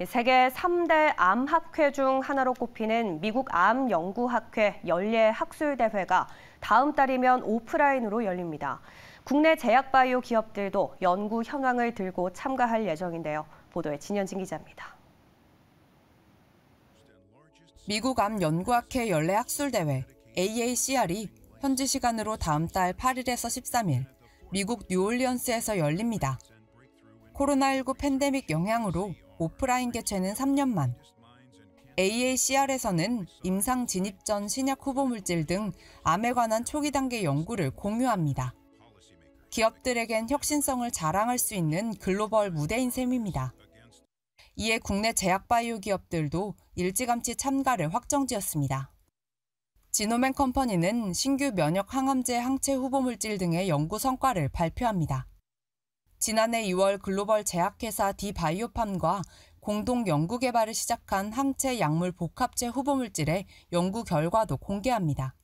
예, 세계 3대 암학회 중 하나로 꼽히는 미국 암연구학회 연례 학술대회가 다음 달이면 오프라인으로 열립니다. 국내 제약바이오 기업들도 연구 현황을 들고 참가할 예정인데요. 보도에 진현진 기자입니다. 미국 암연구학회 연례 학술대회 AACR이 현지 시간으로 다음 달 8일에서 13일 미국 뉴올리언스에서 열립니다. 코로나19 팬데믹 영향으로 오프라인 개최는 3년만, AACR에서는 임상 진입 전 신약 후보 물질 등 암에 관한 초기 단계 연구를 공유합니다. 기업들에겐 혁신성을 자랑할 수 있는 글로벌 무대인 셈입니다. 이에 국내 제약바이오 기업들도 일찌감치 참가를 확정지었습니다. 지노맨 컴퍼니는 신규 면역 항암제 항체 후보 물질 등의 연구 성과를 발표합니다. 지난해 2월 글로벌 제약회사 디바이오팜과 공동 연구개발을 시작한 항체 약물 복합체 후보물질의 연구 결과도 공개합니다.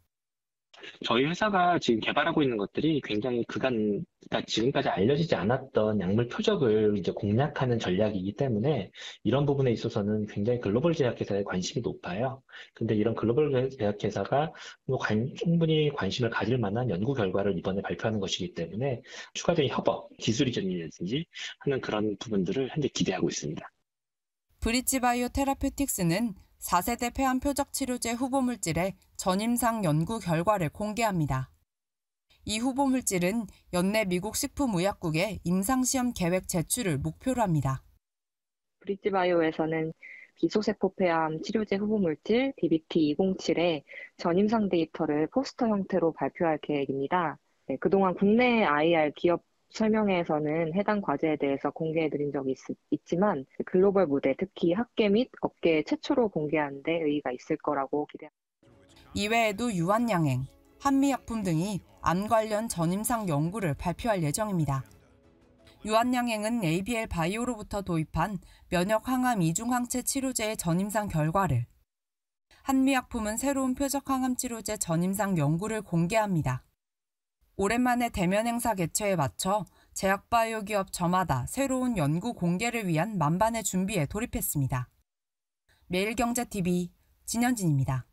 저희 회사가 지금 개발하고 있는 것들이 굉장히 그간, 그러니까 지금까지 알려지지 않았던 약물 표적을 이제 공략하는 전략이기 때문에 이런 부분에 있어서는 굉장히 글로벌 제약회사에 관심이 높아요. 근데 이런 글로벌 제약회사가 뭐 관, 충분히 관심을 가질 만한 연구 결과를 이번에 발표하는 것이기 때문에 추가적인 협업, 기술 이전이라든지 하는 그런 부분들을 현재 기대하고 있습니다. 브릿지 바이오 테라페틱스는 4세대 폐암 표적 치료제 후보 물질의 전임상 연구 결과를 공개합니다. 이 후보 물질은 연내 미국 식품의약국의 임상시험 계획 제출을 목표로 합니다. 브릿지바이오에서는 비소세포 폐암 치료제 후보 물질 DBT207의 전임상 데이터를 포스터 형태로 발표할 계획입니다. 네, 그동안 국내 IR 기업 설명회에서는 해당 과제에 대해서 공개해드린 적이 있, 있 지만 그 글로벌 무대, 특히 학계 및 업계 에 최초로 공개한 데 의의가 있을 거라고 기대합니다. 이외에도 유한양행, 한미약품 등이 암 관련 전임상 연구를 발표할 예정입니다. 유한양행은 ABL 바이오로부터 도입한 면역항암 이중항체 치료제의 전임상 결과를 한미약품은 새로운 표적항암 치료제 전임상 연구를 공개합니다. 오랜만에 대면 행사 개최에 맞춰 제약바이오 기업 저마다 새로운 연구 공개를 위한 만반의 준비에 돌입했습니다. 매일경제TV 진현진입니다.